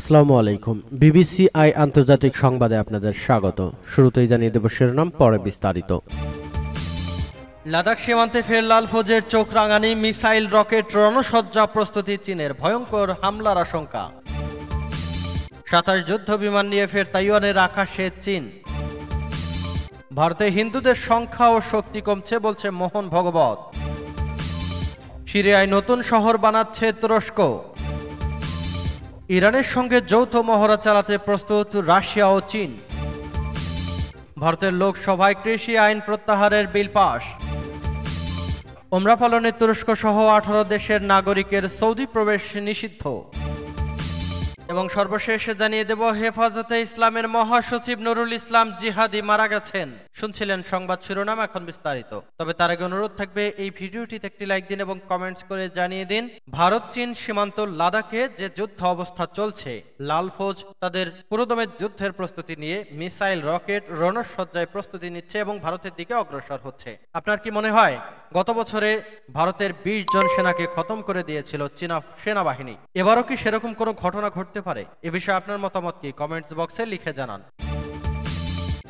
আসসালামু আলাইকুম BBC I আন্তর্জাতিক সংবাদে আপনাদের স্বাগত শুরুতেই জানিয়ে দেব শিরোনাম পরে বিস্তারিত লাদাখ সীমান্তে ফের লাল ফৌজের চোখ রাঙানি মিসাইল রকেট রণসজ্জা প্রস্তুতি চীনের ভয়ঙ্কর হামলার আশঙ্কা সাতাশ যুদ্ধ বিমান নিয়ে ফের তাইওয়ানের আকাশে চীন ভারতে হিন্দুদের সংখ্যা ও শক্তি কমছে বলছে মোহন ভগবত সিরিয়ায় নতুন শহর বানাচ্ছে তুরস্ক ইরানের সঙ্গে যৌথ মহড়া চালাতে প্রস্তুত রাশিয়া ও চীন ভারতের লোকসভায় কৃষি আইন প্রত্যাহারের বিল পাশ ওমরা পালনে তুরস্ক সহ আঠারো দেশের নাগরিকের সৌদি প্রবেশ নিষিদ্ধ এবং সর্বশেষে জানিয়ে দেব হেফাজতে ইসলামের মহাসচিব নুরুল ইসলাম জিহাদি মারা গেছেন শুনছিলেন সংবাদ শিরোনাম এখন বিস্তারিত তবে তার আগে অনুরোধ থাকবে এই ভিডিওটিতে একটি লাইক দিন এবং কমেন্টস করে জানিয়ে দিন ভারত চীন সীমান্ত লাদাখে যে যুদ্ধ অবস্থা চলছে লাল ফৌজ তাদের পুরোদমে যুদ্ধের প্রস্তুতি নিয়ে মিসাইল রকেট রণসজ্জায় প্রস্তুতি নিচ্ছে এবং ভারতের দিকে অগ্রসর হচ্ছে আপনার কি মনে হয় গত বছরে ভারতের বিশ জন সেনাকে খতম করে দিয়েছিল চীনা সেনাবাহিনী এবারও কি সেরকম কোনো ঘটনা ঘটতে পারে এ বিষয়ে আপনার মতামত কি কমেন্টস বক্সে লিখে জানান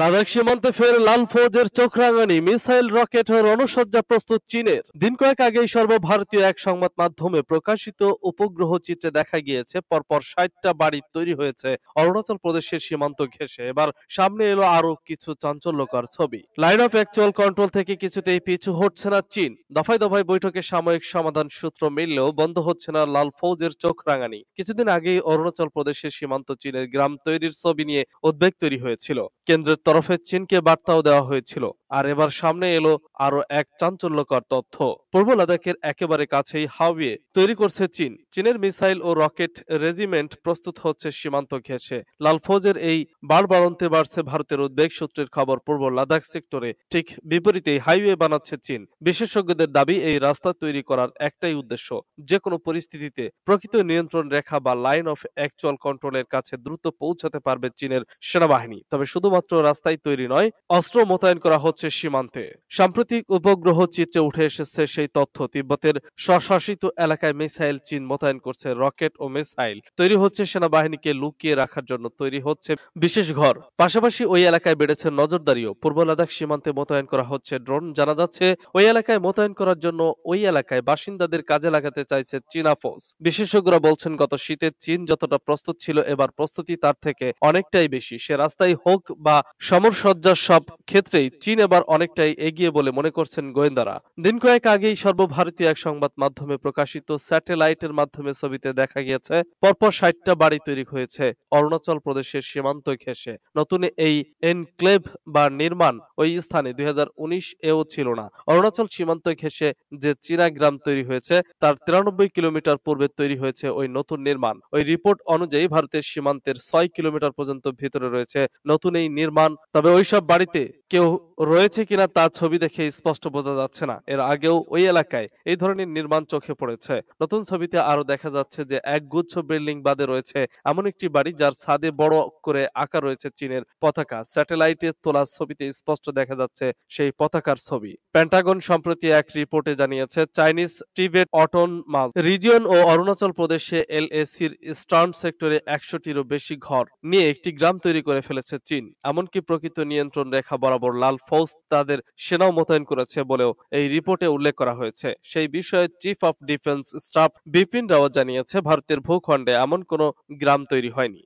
লাদাখ সীমান্তে ফের লাল ফৌজের চোখ রাঙানি মিসাইল রকেট ও রণসজ্জা প্রস্তুত চীনের দিন কয়েক আগেই সর্বভারতীয় এক সংবাদ মাধ্যমে প্রকাশিত উপগ্রহ চিত্রে দেখা গিয়েছে পরপর ষাটটা বাড়ি তৈরি হয়েছে অরুণাচল প্রদেশের সীমান্ত ঘেঁষে এবার সামনে এলো আরো কিছু চাঞ্চল্যকর ছবি লাইন অফ অ্যাকচুয়াল কন্ট্রোল থেকে কিছুতেই পিছু হটছে না চীন দফায় দফায় বৈঠকে সাময়িক সমাধান সূত্র মিললেও বন্ধ হচ্ছে না লাল ফৌজের চোখ রাঙানি কিছুদিন আগেই অরুণাচল প্রদেশের সীমান্ত চীনের গ্রাম তৈরির ছবি নিয়ে উদ্বেগ তৈরি হয়েছিল কেন্দ্রের তরফে চীনকে বার্তাও দেওয়া হয়েছিল আর এবার সামনে এলো আরও এক চাঞ্চল্যকর তথ্য পূর্ব লাদাখের একেবারে কাছেই হাওয়ে তৈরি করছে চীন চীনের মিসাইল ও রকেট রেজিমেন্ট প্রস্তুত হচ্ছে সীমান্ত ঘেঁষে লাল ফৌজের এই বাড়বাড়ন্তে বাড়ছে ভারতের উদ্বেগ সূত্রের খবর পূর্ব লাদাখ সেক্টরে ঠিক বিপরীতে হাইওয়ে বানাচ্ছে চীন বিশেষজ্ঞদের দাবি এই রাস্তা তৈরি করার একটাই উদ্দেশ্য যে কোনো পরিস্থিতিতে প্রকৃত নিয়ন্ত্রণ রেখা বা লাইন অফ অ্যাকচুয়াল কন্ট্রোলের কাছে দ্রুত পৌঁছাতে পারবে চীনের সেনাবাহিনী তবে শুধুমাত্র রাস্তায় তৈরি নয় অস্ত্র মোতায়েন করা হচ্ছে সীমান্তে সাম্প্রতিক উপগ্রহ চিত্রে উঠে এসেছে সেই তথ্য তিব্বতের স্বশাসিত এলাকায় মিসাইল চীন মোতায়েন করছে রকেট ও মিসাইল তৈরি হচ্ছে সেনাবাহিনীকে লুকিয়ে রাখার জন্য তৈরি হচ্ছে বিশেষ ঘর পাশাপাশি ওই এলাকায় বেড়েছে নজরদারিও পূর্ব লাদাখ সীমান্তে মোতায়েন করা হচ্ছে ড্রোন জানা যাচ্ছে ওই এলাকায় মোতায়েন করার জন্য ওই এলাকায় বাসিন্দাদের কাজে লাগাতে চাইছে চীনা ফৌজ বিশেষজ্ঞরা বলছেন গত শীতে চীন যতটা প্রস্তুত ছিল এবার প্রস্তুতি তার থেকে অনেকটাই বেশি সে রাস্তায় হোক বা সমরসজ্জার সব ক্ষেত্রেই চীন এবার অনেকটাই এগিয়ে বলে মনে করছেন গোয়েন্দারা দিন কয়েক আগে আগেই সর্বভারতীয় এক সংবাদ মাধ্যমে প্রকাশিত স্যাটেলাইটের মাধ্যমে ছবিতে দেখা গিয়েছে পরপর ষাটটা বাড়ি তৈরি হয়েছে অরুণাচল প্রদেশের সীমান্ত ঘেঁষে নতুন এই এনক্লেভ বা নির্মাণ ওই স্থানে দুই এও ছিল না অরুণাচল সীমান্ত ঘেঁষে যে চীনা গ্রাম তৈরি হয়েছে তার তিরানব্বই কিলোমিটার পূর্বে তৈরি হয়েছে ওই নতুন নির্মাণ ওই রিপোর্ট অনুযায়ী ভারতের সীমান্তের ছয় কিলোমিটার পর্যন্ত ভিতরে রয়েছে নতুন এই নির্মাণ তবে ওইসব বাড়িতে কেউ রয়েছে কিনা তা ছবি দেখে স্পষ্ট বোঝা যাচ্ছে না এর আগেও ওই এলাকায় এই ধরনের নির্মাণ চোখে পড়েছে নতুন ছবিতে আরো দেখা যাচ্ছে যে এক গুচ্ছ বিল্ডিং বাদে রয়েছে এমন একটি বাড়ি যার ছাদে বড় করে আঁকা রয়েছে চীনের পতাকা স্যাটেলাইটে তোলা ছবিতে স্পষ্ট দেখা যাচ্ছে সেই পতাকার ছবি প্যান্টাগন সম্প্রতি এক রিপোর্টে জানিয়েছে Chinese Tibet autonomous region ও অরুণাচল প্রদেশে এল এসির স্টার্ন সেক্টরে একশোটিরও বেশি ঘর নিয়ে একটি গ্রাম তৈরি করে ফেলেছে চীন এমনকি প্রকৃত নিয়ন্ত্রণ রেখা বরাবর বরাবর লাল ফৌজ তাদের সেনাও মোতায়েন করেছে বলেও এই রিপোর্টে উল্লেখ করা হয়েছে সেই বিষয়ে chief of defence staff Bipin Rawat জানিয়েছে ভারতের ভূখণ্ডে এমন কোনো গ্রাম তৈরি হয়নি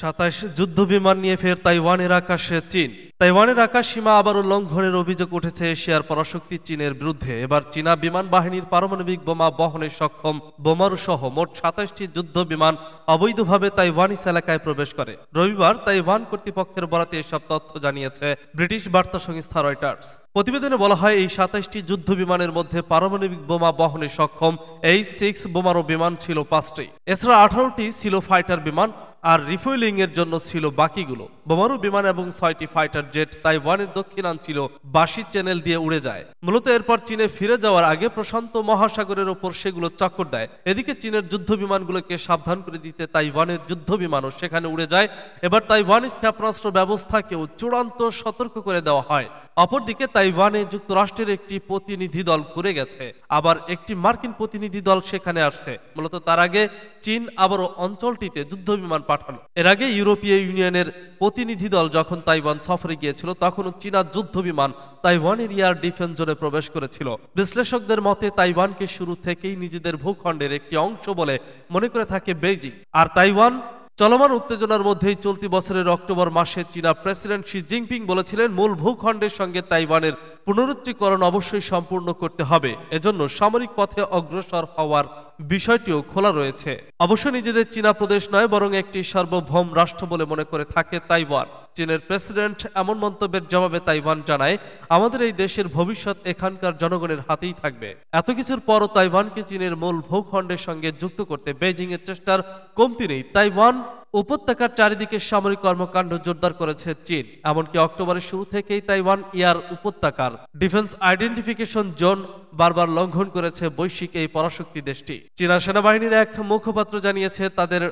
সাতাশ যুদ্ধ বিমান নিয়ে ফের তাইওয়ানের আকাশে চীন তাইওয়ানের আকাশ সীমা আবারও লঙ্ঘনের অভিযোগ উঠেছে এশিয়ার পরাশক্তি চীনের বিরুদ্ধে এবার চীনা বিমান বাহিনীর পারমাণবিক বোমা বহনে সক্ষম বোমারু সহ মোট সাতাশটি যুদ্ধ বিমান অবৈধভাবে তাইওয়ানিস এলাকায় প্রবেশ করে রবিবার তাইওয়ান কর্তৃপক্ষের বরাতে এসব তথ্য জানিয়েছে ব্রিটিশ বার্তা সংস্থা রয়টার্স প্রতিবেদনে বলা হয় এই সাতাশটি যুদ্ধ বিমানের মধ্যে পারমাণবিক বোমা বহনে সক্ষম এই সিক্স বোমারু বিমান ছিল পাঁচটি এছাড়া আঠারোটি ছিল ফাইটার বিমান আর রিফুয়েলিংয়ের জন্য ছিল বাকিগুলো বোমারু বিমান এবং ছয়টি ফাইটার জেট তাইওয়ানের দক্ষিণাঞ্চল বাসি চ্যানেল দিয়ে উড়ে যায় মূলত এরপর চীনে ফিরে যাওয়ার আগে প্রশান্ত মহাসাগরের ওপর সেগুলো চক্কর দেয় এদিকে চীনের যুদ্ধ বিমানগুলোকে সাবধান করে দিতে তাইওয়ানের যুদ্ধ বিমানও সেখানে উড়ে যায় এবার তাইওয়ানিজ ক্ষেপণাস্ত্র ব্যবস্থাকেও চূড়ান্ত সতর্ক করে দেওয়া হয় অপরদিকে তাইওয়ানে যুক্তরাষ্ট্রের একটি প্রতিনিধি দল ঘুরে গেছে আবার একটি মার্কিন প্রতিনিধি দল সেখানে আসছে মূলত তার আগে চীন আবারও অঞ্চলটিতে যুদ্ধ বিমান পাঠানো এর আগে ইউরোপীয় ইউনিয়নের প্রতিনিধি দল যখন তাইওয়ান সফরে গিয়েছিল তখনও চীনা যুদ্ধ বিমান তাইওয়ানের এয়ার ডিফেন্স জোনে প্রবেশ করেছিল বিশ্লেষকদের মতে তাইওয়ানকে শুরু থেকেই নিজেদের ভূখণ্ডের একটি অংশ বলে মনে করে থাকে বেইজিং আর তাইওয়ান চলমান উত্তেজনার মধ্যেই চলতি বছরের অক্টোবর মাসে চীনা প্রেসিডেন্ট শি জিনপিং বলেছিলেন মূল ভূখণ্ডের সঙ্গে তাইওয়ানের পুনরুত্তীকরণ অবশ্যই সম্পূর্ণ করতে হবে এজন্য সামরিক পথে অগ্রসর হওয়ার বিষয়টিও খোলা রয়েছে অবশ্য নিজেদের চীনা প্রদেশ নয় বরং একটি সার্বভৌম রাষ্ট্র বলে মনে করে থাকে তাইওয়ান চীনের প্রেসিডেন্ট এমন মন্তব্যের জবাবে তাইওয়ান জানায় আমাদের এই দেশের ভবিষ্যৎ এখানকার জনগণের হাতেই থাকবে এত কিছুর পরও তাইওয়ানকে চীনের মূল ভূখণ্ডের সঙ্গে যুক্ত করতে বেজিংয়ের চেষ্টার কমতি নেই তাইওয়ান উপত্যকার চারিদিকে সামরিক কর্মকাণ্ড জোরদার করেছে চীন এমনকি অক্টোবরের শুরু থেকেই তাইওয়ান ইয়ার উপত্যকার ডিফেন্স আইডেন্টিফিকেশন জোন বারবার লঙ্ঘন করেছে বৈশ্বিক এই পরাশক্তি দেশটি চীনা সেনাবাহিনীর এক মুখপাত্র জানিয়েছে তাদের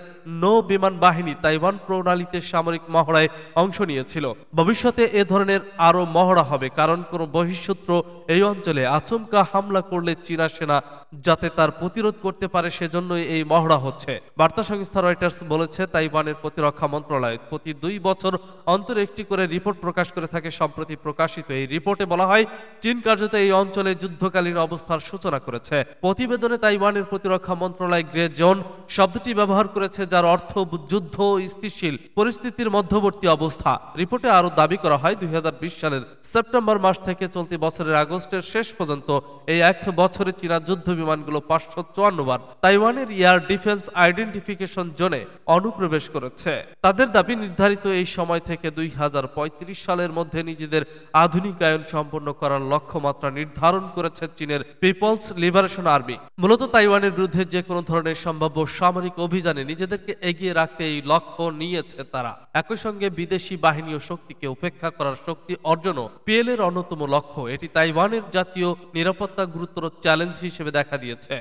নৌ বিমান বাহিনী তাইওয়ান প্রণালীতে সামরিক মহড়ায় অংশ নিয়েছিল ভবিষ্যতে এ ধরনের আরও মহড়া হবে কারণ কোনো বহিঃশত্রু এই অঞ্চলে আচমকা হামলা করলে চীনা সেনা যাতে তার প্রতিরোধ করতে পারে সেজন্যই এই মহড়া হচ্ছে বার্তা সংস্থা রয়টার্স বলেছে তাইওয়ানের প্রতিরক্ষা মন্ত্রণালয় প্রতি দুই বছর অন্তর একটি করে রিপোর্ট প্রকাশ করে থাকে সম্প্রতি প্রকাশিত এই রিপোর্টে বলা হয় চীন কার্যত এই অঞ্চলে যুদ্ধকালীন অবস্থার সূচনা করেছে প্রতিবেদনে তাইওয়ানের প্রতিরক্ষা মন্ত্রণালয় গ্রে জোন শব্দটি ব্যবহার করেছে যার অর্থ যুদ্ধ স্থিতিশীল পরিস্থিতির মধ্যবর্তী অবস্থা রিপোর্টে আরও দাবি করা হয় দুই সালের সেপ্টেম্বর মাস থেকে চলতি বছরের আগস্টের শেষ পর্যন্ত এই এক বছরে চীনা যুদ্ধ বিমানগুলো পাঁচশো চুয়ান্ন বার তাইওয়ানের এয়ার ডিফেন্স আইডেন্টিফিকেশন জোনে অনুপ্রবেশ করেছে তাদের দাবি নির্ধারিত এই সময় থেকে দুই সালের মধ্যে নিজেদের আধুনিকায়ন সম্পন্ন করার লক্ষ্যমাত্রা নির্ধারণ করেছে চীনের পিপলস লিবারেশন আর্মি মূলত তাইওয়ানের বিরুদ্ধে যে কোনো ধরনের সম্ভাব্য সামরিক অভিযানে নিজেদেরকে এগিয়ে রাখতে এই লক্ষ্য নিয়েছে তারা একই সঙ্গে বিদেশি বাহিনী ও শক্তিকে উপেক্ষা করার শক্তি অর্জনও পিএল এর অন্যতম লক্ষ্য এটি তাইওয়ানের জাতীয় নিরাপত্তা গুরুতর চ্যালেঞ্জ হিসেবে দেখা দেখা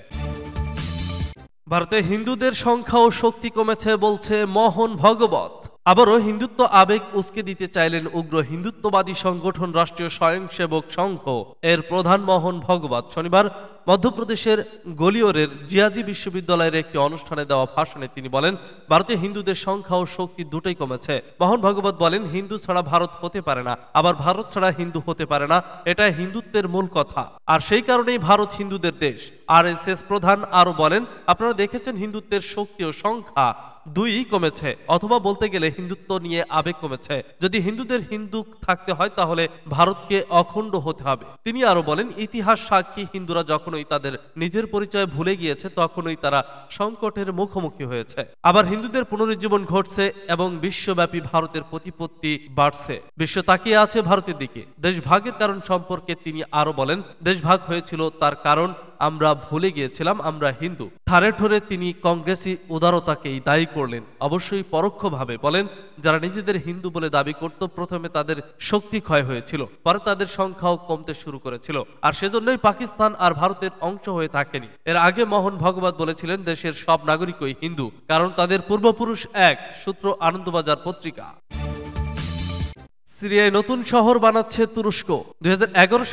দিয়েছে ভারতে হিন্দুদের সংখ্যা ও শক্তি কমেছে বলছে মোহন ভগবত আবারও হিন্দুত্ব আবেগ উসকে দিতে চাইলেন উগ্র হিন্দুত্ববাদী সংগঠন রাষ্ট্রীয় স্বয়ংসেবক সংঘ এর প্রধান মোহন ভগবত শনিবার মধ্যপ্রদেশের গলিওরের জিয়াজি বিশ্ববিদ্যালয়ের একটি অনুষ্ঠানে দেওয়া ভাষণে তিনি বলেন ভারতে হিন্দুদের সংখ্যা ও শক্তি দুটোই কমেছে মোহন ভগবত বলেন হিন্দু ছাড়া ভারত হতে পারে না আবার ভারত ছাড়া হিন্দু হতে পারে না এটা হিন্দুত্বের মূল কথা আর সেই কারণেই ভারত হিন্দুদের দেশ আর এস প্রধান আরও বলেন আপনারা দেখেছেন হিন্দুত্বের শক্তি ও সংখ্যা দুই কমেছে অথবা বলতে গেলে হিন্দুত্ব নিয়ে আবেগ কমেছে যদি হিন্দুদের হিন্দু থাকতে হয় তাহলে ভারতকে অখণ্ড হতে হবে তিনি আরো বলেন ইতিহাস সাক্ষী হিন্দুরা যখনই তাদের নিজের পরিচয় ভুলে গিয়েছে তখনই তারা সংকটের মুখোমুখি হয়েছে আবার হিন্দুদের পুনরুজ্জীবন ঘটছে এবং বিশ্বব্যাপী ভারতের প্রতিপত্তি বাড়ছে বিশ্ব তাকিয়ে আছে ভারতের দিকে দেশভাগের কারণ সম্পর্কে তিনি আরো বলেন দেশভাগ হয়েছিল তার কারণ আমরা ভুলে গিয়েছিলাম আমরা হিন্দু ঠারে ঠোরে তিনি কংগ্রেসি উদারতাকেই দায়ী করলেন অবশ্যই পরোক্ষভাবে বলেন যারা নিজেদের হিন্দু বলে দাবি করত প্রথমে তাদের শক্তি ক্ষয় হয়েছিল পরে তাদের সংখ্যাও কমতে শুরু করেছিল আর সেজন্যই পাকিস্তান আর ভারতের অংশ হয়ে থাকেনি এর আগে মোহন ভগবত বলেছিলেন দেশের সব নাগরিকই হিন্দু কারণ তাদের পূর্বপুরুষ এক সূত্র আনন্দবাজার পত্রিকা সিরিয়ায় নতুন শহর বানাচ্ছে তুরস্ক দুই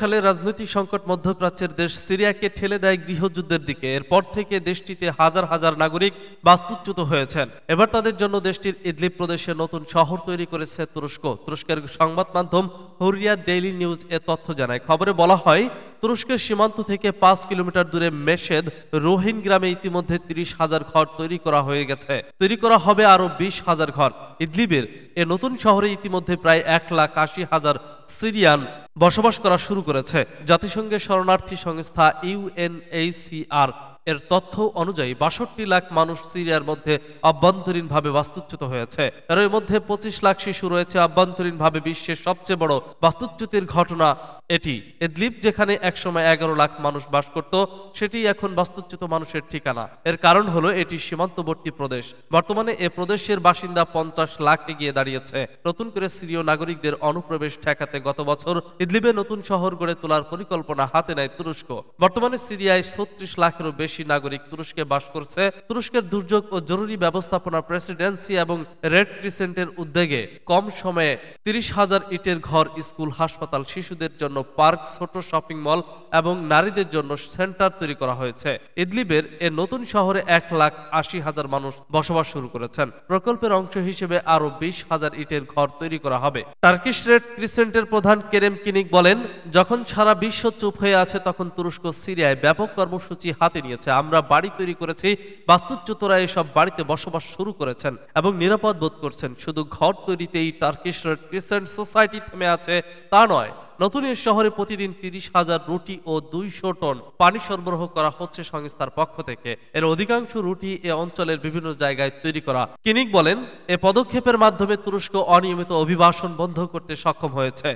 সালে রাজনৈতিক সংকট মধ্যপ্রাচ্যের দেশ সিরিয়াকে ঠেলে দেয় গৃহযুদ্ধের দিকে এরপর থেকে দেশটিতে হাজার হাজার নাগরিক বাস্তুচ্যুত হয়েছেন এবার তাদের জন্য দেশটির ইদলিপ প্রদেশে নতুন শহর তৈরি করেছে তুরস্ক তুরস্কের সংবাদ মাধ্যম হরিয়া ডেইলি নিউজ এ তথ্য জানায় খবরে বলা হয় তুরস্কের সীমান্ত থেকে পাঁচ কিলোমিটার দূরে মেশেদ রোহিন গ্রামে ইতিমধ্যে তিরিশ হাজার ঘর তৈরি করা হয়ে গেছে তৈরি করা হবে আরও বিশ হাজার ঘর ইদলিবের এ নতুন শহরে ইতিমধ্যে প্রায় এক লাখ আশি হাজার সিরিয়ান বসবাস করা শুরু করেছে জাতিসংঘের শরণার্থী সংস্থা ইউএনএইসিআর এর তথ্য অনুযায়ী বাষট্টি লাখ মানুষ সিরিয়ার মধ্যে আভ্যন্তরীণভাবে বাস্তুচ্যুত হয়েছে এর মধ্যে পঁচিশ লাখ শিশু রয়েছে আভ্যন্তরীণভাবে বিশ্বের সবচেয়ে বড় বাস্তুচ্যুতির ঘটনা এটি এদলিপ যেখানে একসময় এগারো লাখ মানুষ বাস করত সেটি এখন বাস্তুচ্যুত মানুষের ঠিকানা এর কারণ হল এটি সীমান্তবর্তী প্রদেশ বর্তমানে এ প্রদেশের বাসিন্দা পঞ্চাশ লাখ এগিয়ে দাঁড়িয়েছে নতুন করে সিরীয় নাগরিকদের অনুপ্রবেশ ঠেকাতে গত বছর ইদলিপে নতুন শহর গড়ে তোলার পরিকল্পনা হাতে নেয় তুরস্ক বর্তমানে সিরিয়ায় ছত্রিশ লাখেরও বেশি নাগরিক তুরস্কে বাস করছে তুরস্কের দুর্যোগ ও জরুরি ব্যবস্থাপনা প্রেসিডেন্সি এবং রেড ক্রিসেন্টের উদ্যোগে কম সময়ে তিরিশ হাজার ইটের ঘর স্কুল হাসপাতাল শিশুদের জন্য পার্ক ছোট শপিং মল এবং নারীদের জন্য সেন্টার তৈরি করা হয়েছে ইদলিবের এ নতুন শহরে এক লাখ আশি হাজার মানুষ বসবাস শুরু করেছেন প্রকল্পের অংশ হিসেবে আরও বিশ হাজার ইটের ঘর তৈরি করা হবে টার্কিশ রেড ক্রিসেন্টের প্রধান কেরেম কিনিক বলেন যখন সারা বিশ্ব চুপ হয়ে আছে তখন তুরস্ক সিরিয়ায় ব্যাপক কর্মসূচি হাতে নিয়েছে আমরা বাড়ি তৈরি করেছি বাস্তুচ্যুতরা এসব বাড়িতে বসবাস শুরু করেছেন এবং নিরাপদ বোধ করছেন শুধু ঘর তৈরিতেই টার্কিশ রেড ক্রিসেন্ট সোসাইটি থেমে আছে তা নয় নতুন এ শহরে প্রতিদিন তিরিশ হাজার রুটি ও দুইশো টন পানি সরবরাহ করা হচ্ছে সংস্থার পক্ষ থেকে এর অধিকাংশ রুটি এ অঞ্চলের বিভিন্ন জায়গায় তৈরি করা কিনিক বলেন এ পদক্ষেপের মাধ্যমে তুরস্ক অনিয়মিত অভিবাসন বন্ধ করতে সক্ষম হয়েছে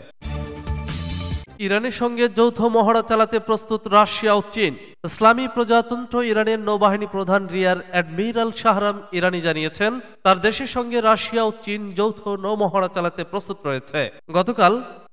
ইরানের সঙ্গে যৌথ মহড়া চালাতে প্রস্তুত রাশিয়া ও চীন ইসলামী প্রজাতন্ত্র ইরানের নৌবাহিনী প্রধান রিয়ার অ্যাডমিরাল শাহরাম ইরানি জানিয়েছেন তার দেশের সঙ্গে রাশিয়া ও চীন যৌথ নৌমহড়া চালাতে প্রস্তুত রয়েছে গতকাল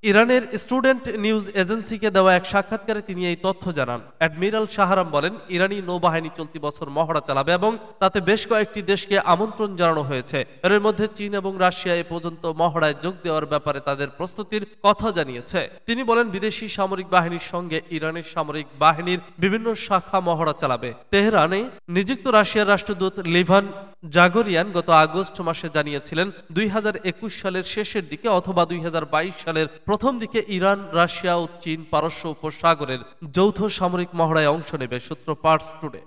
ইরানের স্টুডেন্ট নিউজ এজেন্সিকে দেওয়া এক সাক্ষাৎকারে তিনি এই তথ্য জানান অ্যাডমিরাল শাহারাম বলেন ইরানি নৌবাহিনী চলতি বছর মহড়া চালাবে এবং তাতে বেশ কয়েকটি দেশকে আমন্ত্রণ জানানো হয়েছে এর মধ্যে চীন এবং রাশিয়া এ পর্যন্ত মহড়ায় যোগ দেওয়ার ব্যাপারে তাদের প্রস্তুতির কথা জানিয়েছে তিনি বলেন বিদেশি সামরিক বাহিনীর সঙ্গে ইরানের সামরিক বাহিনীর বিভিন্ন শাখা মহড়া চালাবে তেহরানে নিযুক্ত রাশিয়ার রাষ্ট্রদূত লিভান জাগরিয়ান গত আগস্ট মাসে জানিয়েছিলেন দুই সালের শেষের দিকে অথবা দুই সালের প্রথম দিকে ইরান রাশিয়া ও চীন পারস্য উপসাগরের যৌথ সামরিক মহড়ায় অংশ নেবে সূত্র পার্টস টুডে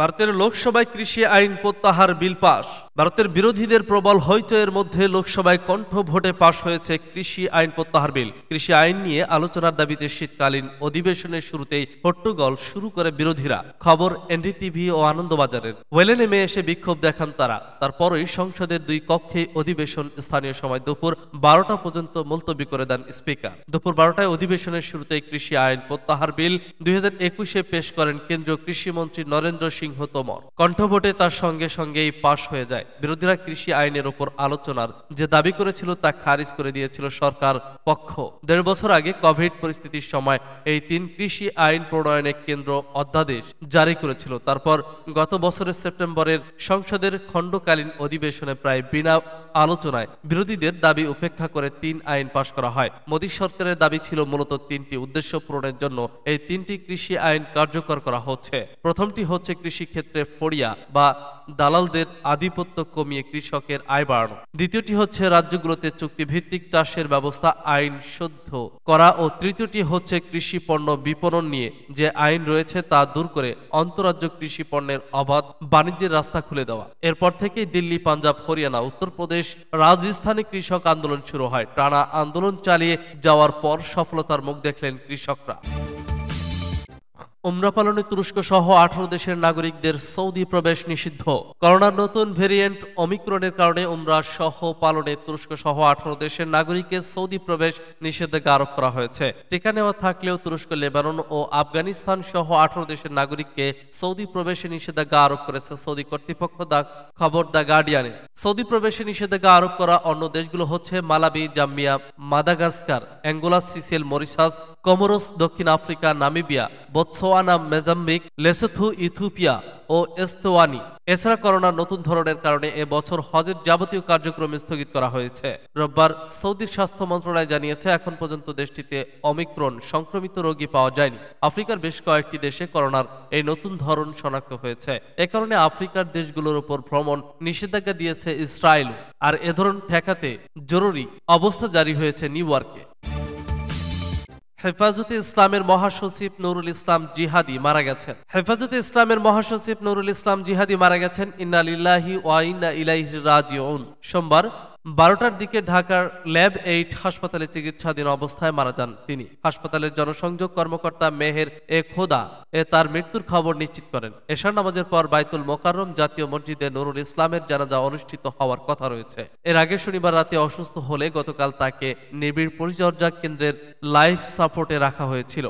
ভারতের লোকসভায় কৃষি আইন প্রত্যাহার বিল পাশ ভারতের বিরোধীদের প্রবল হইচয়ের মধ্যে লোকসভায় কণ্ঠ ভোটে পাশ হয়েছে কৃষি আইন প্রত্যাহার বিল কৃষি আইন নিয়ে আলোচনার দাবিতে শীতকালীন অধিবেশনের শুরুতেই হট্টগোল শুরু করে বিরোধীরা খবর এনডিটিভি ও আনন্দবাজারের ওয়েলে নেমে এসে বিক্ষোভ দেখান তারা তারপরই সংসদের দুই কক্ষে অধিবেশন স্থানীয় সময় দুপুর বারোটা পর্যন্ত মুলতবি করে দেন স্পিকার দুপুর বারোটায় অধিবেশনের শুরুতেই কৃষি আইন প্রত্যাহার বিল দুই পেশ করেন কেন্দ্রীয় কৃষিমন্ত্রী নরেন্দ্র সিংহ তোমর কণ্ঠভোটে তার সঙ্গে সঙ্গেই পাশ হয়ে যায় দেয় বিরোধীরা কৃষি আইনের ওপর আলোচনার যে দাবি করেছিল তা খারিজ করে দিয়েছিল সরকার পক্ষ দেড় বছর আগে কোভিড পরিস্থিতির সময় এই তিন কৃষি আইন প্রণয়নে কেন্দ্র অধ্যাদেশ জারি করেছিল তারপর গত বছরের সেপ্টেম্বরের সংসদের খণ্ডকালীন অধিবেশনে প্রায় বিনা আলোচনায় বিরোধীদের দাবি উপেক্ষা করে তিন আইন পাশ করা হয় মোদী সরকারের দাবি ছিল মূলত তিনটি উদ্দেশ্য পূরণের জন্য এই তিনটি কৃষি আইন কার্যকর করা হচ্ছে প্রথমটি হচ্ছে কৃষি ক্ষেত্রে ফড়িয়া বা দালালদের আধিপত্য কমিয়ে কৃষকের আয় বাড়ানো দ্বিতীয়টি হচ্ছে রাজ্যগুলোতে চুক্তিভিত্তিক চাষের ব্যবস্থা আইন শুদ্ধ করা ও তৃতীয়টি হচ্ছে কৃষি পণ্য বিপণন নিয়ে যে আইন রয়েছে তা দূর করে অন্তরাজ্য কৃষি পণ্যের অবাধ বাণিজ্যের রাস্তা খুলে দেওয়া এরপর থেকেই দিল্লি পাঞ্জাব হরিয়ানা উত্তরপ্রদেশ রাজস্থানে কৃষক আন্দোলন শুরু হয় টানা আন্দোলন চালিয়ে যাওয়ার পর সফলতার মুখ দেখলেন কৃষকরা উমরা পালনে তুরস্ক সহ আঠারো দেশের নাগরিকদের সৌদি প্রবেশ নিষিদ্ধ করোনার নতুন ভেরিয়েন্ট অমিক্রণের কারণে উমরা সহ পালনে তুরস্ক সহ আঠারো দেশের নাগরিককে সৌদি প্রবেশ নিষেধাজ্ঞা আরোপ করা হয়েছে টিকা নেওয়া থাকলেও তুরস্ক লেবানন ও আফগানিস্তান সহ আঠারো দেশের নাগরিককে সৌদি প্রবেশে নিষেধাজ্ঞা আরোপ করেছে সৌদি কর্তৃপক্ষ দা খবর দ্য গার্ডিয়ানে সৌদি প্রবেশে নিষেধাজ্ঞা আরোপ করা অন্য দেশগুলো হচ্ছে Malawi Zambia Madagascar Angola Seychelles Mauritius Comoros দক্ষিণ Africa Namibia Botswana Eswatini Mozambique Lesotho Ethiopia ও এস্তোয়ানি এছাড়া করোনা নতুন ধরনের কারণে এবছর হজের যাবতীয় কার্যক্রম স্থগিত করা হয়েছে রোববার সৌদির স্বাস্থ্য মন্ত্রণালয় জানিয়েছে এখন পর্যন্ত দেশটিতে অমিক্রণ সংক্রমিত রোগী পাওয়া যায়নি আফ্রিকার বেশ কয়েকটি দেশে করোনার এই নতুন ধরন শনাক্ত হয়েছে এ কারণে আফ্রিকার দেশগুলোর উপর ভ্রমণ নিষেধাজ্ঞা দিয়েছে ইসরায়েল আর এ ধরন ঠেকাতে জরুরি অবস্থা জারি হয়েছে নিউ ইয়র্কে হেফাজতে ইসলামের মহাসচিব নুরুল ইসলাম জিহাদি মারা গেছেন হেফাজতে ইসলামের মহাসচিব নুরুল ইসলাম জিহাদি মারা গেছেন ইন্না লিল্লাহি ওয়া ইন্না ইলাইহি রাজিউন সোমবার বারোটার দিকে ঢাকার ল্যাব এইট হাসপাতালে চিকিৎসাধীন অবস্থায় মারা যান তিনি হাসপাতালের জনসংযোগ কর্মকর্তা মেহের এ খোদা এ তার মৃত্যুর খবর নিশ্চিত করেন এশার নামাজের পর বাইতুল মোকাররম জাতীয় মসজিদে নুরুল ইসলামের জানাজা অনুষ্ঠিত হওয়ার কথা রয়েছে এর আগে শনিবার রাতে অসুস্থ হলে গতকাল তাকে নিবিড় পরিচর্যা কেন্দ্রের লাইফ সাপোর্টে রাখা হয়েছিল